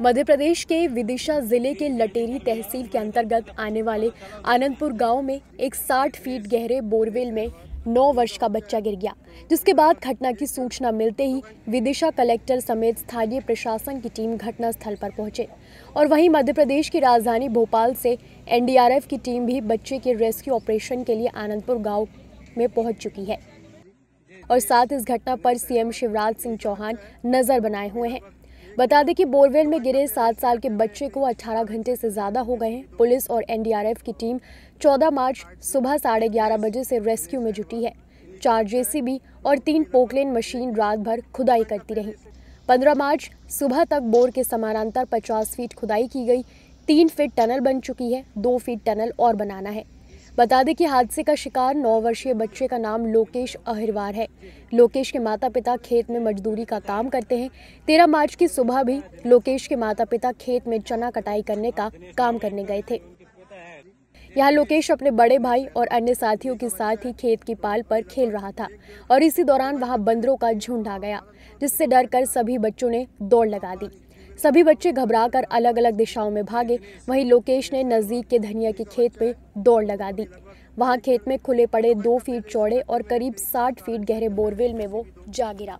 मध्य प्रदेश के विदिशा जिले के लटेरी तहसील के अंतर्गत आने वाले आनंदपुर गांव में एक 60 फीट गहरे बोरवेल में 9 वर्ष का बच्चा गिर गया जिसके बाद घटना की सूचना मिलते ही विदिशा कलेक्टर समेत स्थानीय प्रशासन की टीम घटना स्थल पर पहुंचे और वहीं मध्य प्रदेश की राजधानी भोपाल से एनडीआरएफ की टीम भी बच्चे के रेस्क्यू ऑपरेशन के लिए आनंदपुर गाँव में पहुँच चुकी है और साथ इस घटना पर सीएम शिवराज सिंह चौहान नजर बनाए हुए हैं बता दें कि बोरवेल में गिरे सात साल के बच्चे को 18 घंटे से ज़्यादा हो गए हैं पुलिस और एनडीआरएफ की टीम 14 मार्च सुबह साढ़े ग्यारह बजे से रेस्क्यू में जुटी है चार जेसीबी और तीन पोकलेन मशीन रात भर खुदाई करती रही 15 मार्च सुबह तक बोर के समानांतर 50 फीट खुदाई की गई तीन फीट टनल बन चुकी है दो फीट टनल और बनाना है बता दें कि हादसे का शिकार नौ वर्षीय बच्चे का नाम लोकेश अहिरवार है लोकेश के माता पिता खेत में मजदूरी का काम करते हैं तेरह मार्च की सुबह भी लोकेश के माता पिता खेत में चना कटाई करने का काम करने गए थे यहाँ लोकेश अपने बड़े भाई और अन्य साथियों के साथ ही खेत की पाल पर खेल रहा था और इसी दौरान वहाँ बंदरों का झुंड आ गया जिससे कर सभी बच्चों ने दौड़ लगा दी सभी बच्चे घबराकर अलग अलग दिशाओं में भागे वहीं लोकेश ने नज़दीक के धनिया के खेत में दौड़ लगा दी वहां खेत में खुले पड़े दो फीट चौड़े और करीब साठ फीट गहरे बोरवेल में वो जा गिरा